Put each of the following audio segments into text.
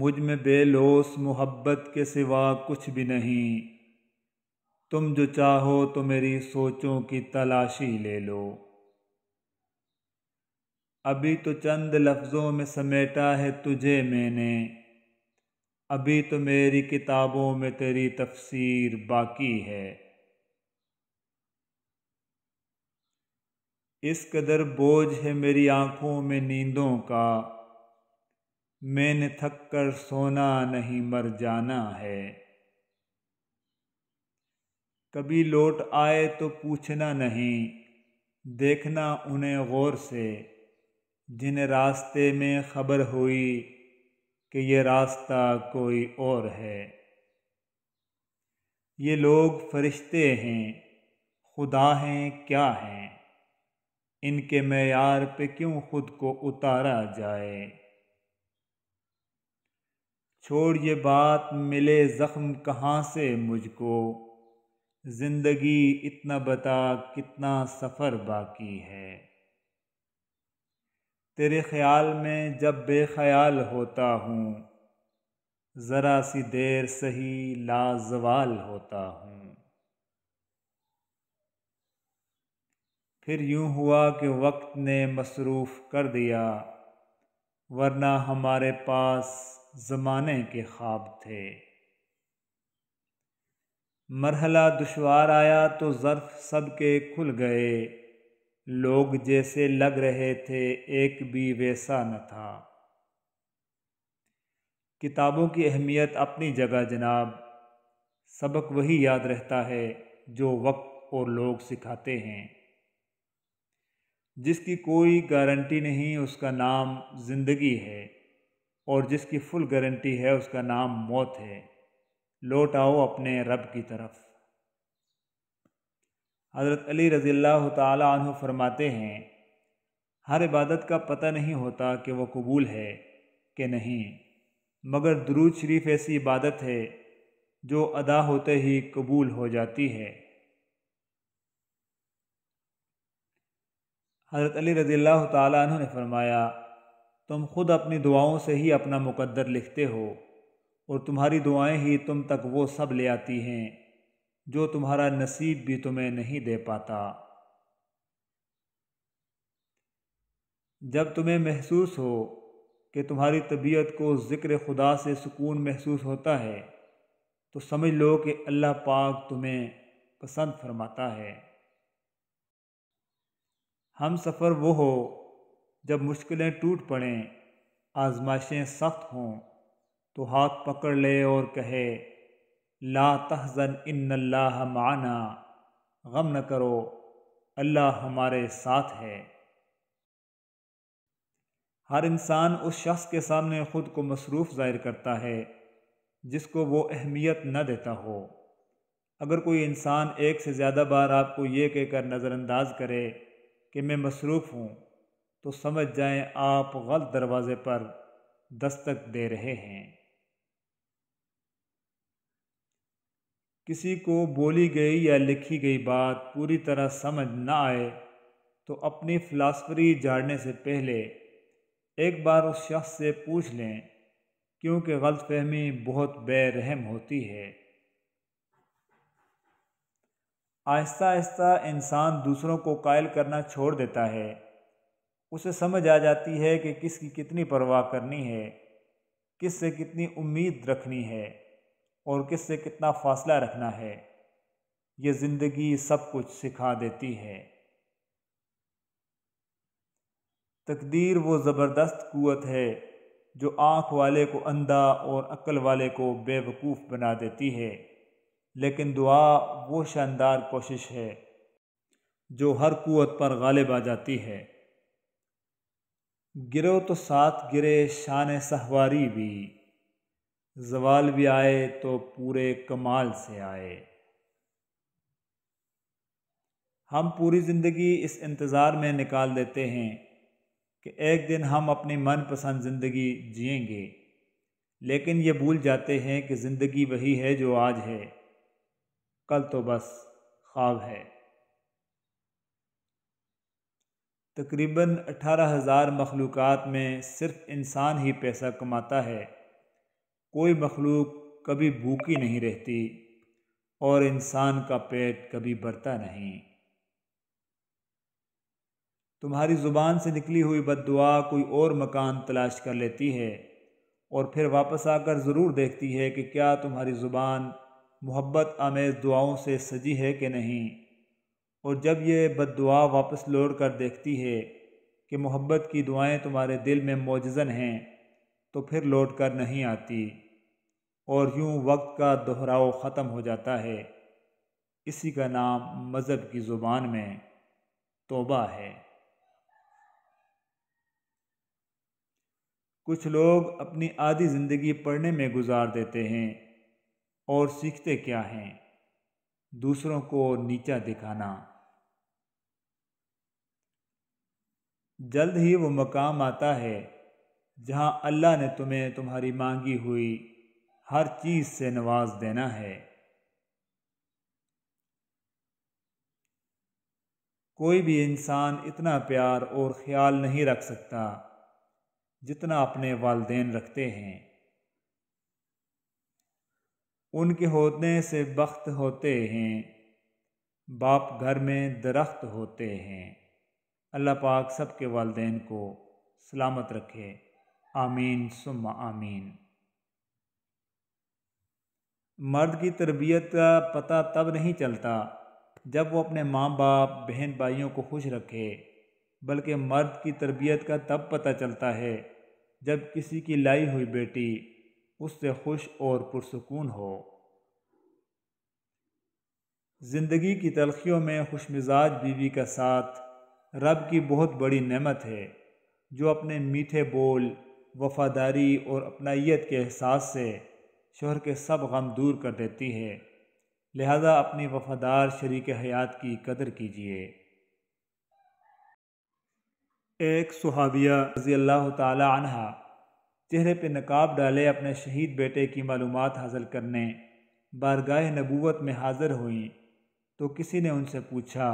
मुझ में बेलोस मोहब्बत के सिवा कुछ भी नहीं तुम जो चाहो तो मेरी सोचों की तलाशी ले लो अभी तो चंद लफ्ज़ों में समेटा है तुझे मैंने अभी तो मेरी किताबों में तेरी तफसीर बाकी है इस कदर बोझ है मेरी आँखों में नींदों का मैंने थक कर सोना नहीं मर जाना है कभी लौट आए तो पूछना नहीं देखना उन्हें गौर से जिन रास्ते में खबर हुई कि ये रास्ता कोई और है ये लोग फरिश्ते हैं खुदा हैं क्या हैं इनके मैार पे क्यों खुद को उतारा जाए छोड़ ये बात मिले ज़ख्म कहाँ से मुझको ज़िंदगी इतना बता कितना सफ़र बाकी है तेरे ख्याल में जब बेख्याल होता हूँ ज़रा सी देर सही लाजवाल होता हूँ फिर यूँ हुआ कि वक्त ने मसरूफ़ कर दिया वरना हमारे पास ज़माने के ख्वाब थे मरहला दुशवार आया तो ज़र्फ सब के खुल गए लोग जैसे लग रहे थे एक भी वैसा न था किताबों की अहमियत अपनी जगह जनाब सबक वही याद रहता है जो वक्त और लोग सिखाते हैं जिसकी कोई गारंटी नहीं उसका नाम ज़िंदगी है और जिसकी फुल गारंटी है उसका नाम मौत है लौट आओ अपने रब की तरफ हज़रत अली रज़ील्ला तु फरमाते हैं हर इबादत का पता नहीं होता कि वह कबूल है कि नहीं मगर दरूद शरीफ ऐसी इबादत है जो अदा होते ही कबूल हो जाती है हज़रत अली रज़ील्ला तु ने फरमाया तुम खुद अपनी दुआओं से ही अपना मुकद्दर लिखते हो और तुम्हारी दुआएं ही तुम तक वो सब ले आती हैं जो तुम्हारा नसीब भी तुम्हें नहीं दे पाता जब तुम्हें महसूस हो कि तुम्हारी तबीयत को ज़िक्र खुदा से सुकून महसूस होता है तो समझ लो कि अल्लाह पाक तुम्हें पसंद फरमाता है हम सफ़र वो हो जब मुश्किलें टूट पड़ें आजमाशें सख्त हों तो हाथ पकड़ ले और कहे ला तहज़न इन अल्लाह माना गम न करो अल्लाह हमारे साथ है हर इंसान उस शख्स के सामने ख़ुद को मसरूफ़ ज़ाहिर करता है जिसको वो अहमियत न देता हो अगर कोई इंसान एक से ज़्यादा बार आपको ये कहकर नज़रअंदाज करे कि मैं मसरूफ़ हूँ तो समझ जाएं आप गलत दरवाज़े पर दस्तक दे रहे हैं किसी को बोली गई या लिखी गई बात पूरी तरह समझ ना आए तो अपनी फ़िलासफ़री झाड़ने से पहले एक बार उस शख्स से पूछ लें क्योंकि गलत फहमी बहुत बेरहम होती है आहिस्ता आहिस्ता इंसान दूसरों को कायल करना छोड़ देता है उसे समझ आ जाती है कि किसकी कितनी परवाह करनी है किस से कितनी उम्मीद रखनी है और किस से कितना फासला रखना है ये ज़िंदगी सब कुछ सिखा देती है तकदीर वो ज़बरदस्त कुत है जो आँख वाले को अंधा और अक्ल वाले को बेवकूफ़ बना देती है लेकिन दुआ वो शानदार कोशिश है जो हर कुत पर गालिब आ जाती है गिरो तो साथ गिरे शान सहवारी भी जवाल भी आए तो पूरे कमाल से आए हम पूरी ज़िंदगी इस इंतज़ार में निकाल देते हैं कि एक दिन हम अपनी मनपसंद ज़िंदगी जिएंगे लेकिन ये भूल जाते हैं कि ज़िंदगी वही है जो आज है कल तो बस ख्वाब है तकरीबन अठारह हज़ार मखलूक़ में सिर्फ इंसान ही पैसा कमाता है कोई मखलूक कभी भूखी नहीं रहती और इंसान का पेट कभी भरता नहीं तुम्हारी ज़ुबान से निकली हुई दुआ कोई और मकान तलाश कर लेती है और फिर वापस आकर ज़रूर देखती है कि क्या तुम्हारी ज़ुबान मोहब्बत आमेज़ दुआओं से सजी है कि नहीं और जब ये बद वापस लौट कर देखती है कि मोहब्बत की दुआएं तुम्हारे दिल में मोजन हैं तो फिर लौट कर नहीं आती और यूं वक्त का दोहराव ख़त्म हो जाता है इसी का नाम मज़हब की ज़ुबान में तोबा है कुछ लोग अपनी आधी ज़िंदगी पढ़ने में गुजार देते हैं और सीखते क्या हैं दूसरों को नीचा दिखाना जल्द ही वो मकाम आता है जहाँ अल्लाह ने तुम्हें तुम्हारी मांगी हुई हर चीज़ से नवाज देना है कोई भी इंसान इतना प्यार और ख्याल नहीं रख सकता जितना अपने वालदेन रखते हैं उनके होने से बख्त होते हैं बाप घर में दरख्त होते हैं अल्लाह पाक सब के वालदेन को सलामत रखे आमीन सुम आमीन मर्द की तरबियत का पता तब नहीं चलता जब वो अपने माँ बाप बहन भाइयों को खुश रखे बल्कि मर्द की तरबियत का तब पता चलता है जब किसी की लाई हुई बेटी उससे खुश और पुरसकून हो ज़िंदगी की तलखियों में खुशमिजाज बीवी का साथ रब की बहुत बड़ी नेमत है जो अपने मीठे बोल वफादारी और अपनाइत के एहसास से शोहर के सब गम दूर कर देती है लिहाजा अपनी वफादार शरीक हयात की कदर कीजिए एक सुहाविया रजी अल्लाह तहा चेहरे पर नकाब डाले अपने शहीद बेटे की मालूम हासिल करने बारगाह नबूत में हाज़िर हुई तो किसी ने उनसे पूछा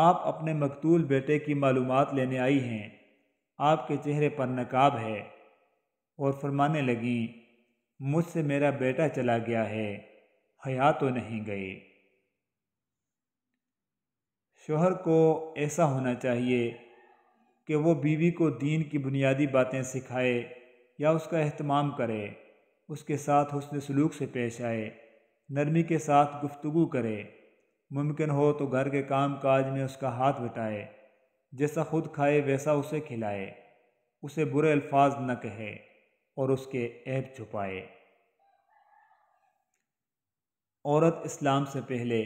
आप अपने मकतूल बेटे की मालूम लेने आई हैं आपके चेहरे पर नकाब है और फरमाने लगी मुझसे मेरा बेटा चला गया है हया तो नहीं गए शोहर को ऐसा होना चाहिए कि वो बीवी को दीन की बुनियादी बातें सिखाए या उसका अहतमाम करे उसके साथ उसने सलूक से पेश आए नरमी के साथ गुफ्तु करे मुमकिन हो तो घर के काम काज में उसका हाथ बिटाए जैसा खुद खाए वैसा उसे खिलाए उसे बुरे अल्फाज न कहे और उसके ऐप छुपाए औरत इस्लाम से पहले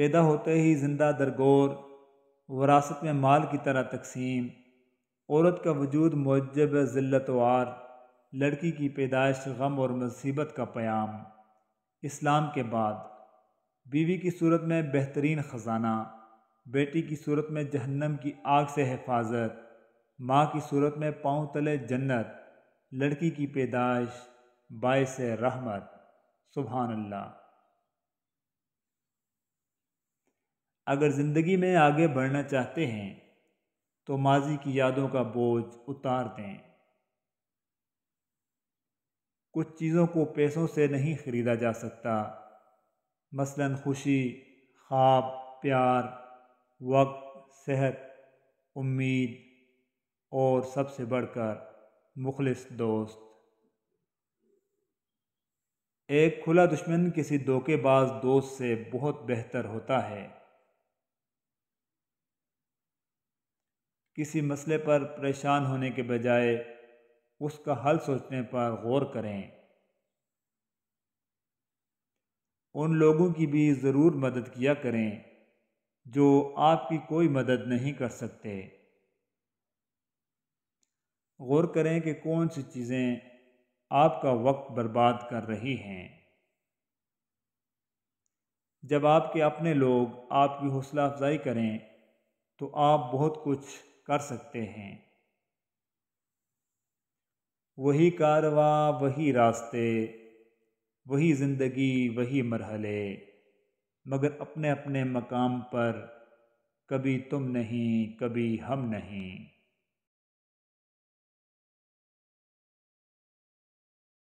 पैदा होते ही जिंदा दरगोर वरासत में माल की तरह तकसीम औरत का वजूद मजब ज़िल्त वार लड़की की पैदाइश गम और मुसीबत का प्याम इस्लाम के बाद बीवी की सूरत में बेहतरीन ख़जाना बेटी की सूरत में जहन्नम की आग से हिफाजत माँ की सूरत में पाँव तले जन्नत लड़की की पैदाइश बायस रहमत सुबहानल्ला अगर ज़िंदगी में आगे बढ़ना चाहते हैं तो माजी की यादों का बोझ उतार दें कुछ चीज़ों को पैसों से नहीं ख़रीदा जा सकता मसलन खुशी ख्वाब प्यार वक्त सेहत उम्मीद और सबसे बढ़कर मुखलिस दोस्त एक खुला दुश्मन किसी धोखेबाज दोस्त से बहुत बेहतर होता है किसी मसले पर परेशान होने के बजाय उसका हल सोचने पर गौर करें उन लोगों की भी ज़रूर मदद किया करें जो आपकी कोई मदद नहीं कर सकते गौर करें कि कौन सी चीज़ें आपका वक्त बर्बाद कर रही हैं जब आपके अपने लोग आपकी हौसला अफजाई करें तो आप बहुत कुछ कर सकते हैं वही कारवा वही रास्ते वही ज़िंदगी वही मरहले मगर अपने अपने मकाम पर कभी तुम नहीं कभी हम नहीं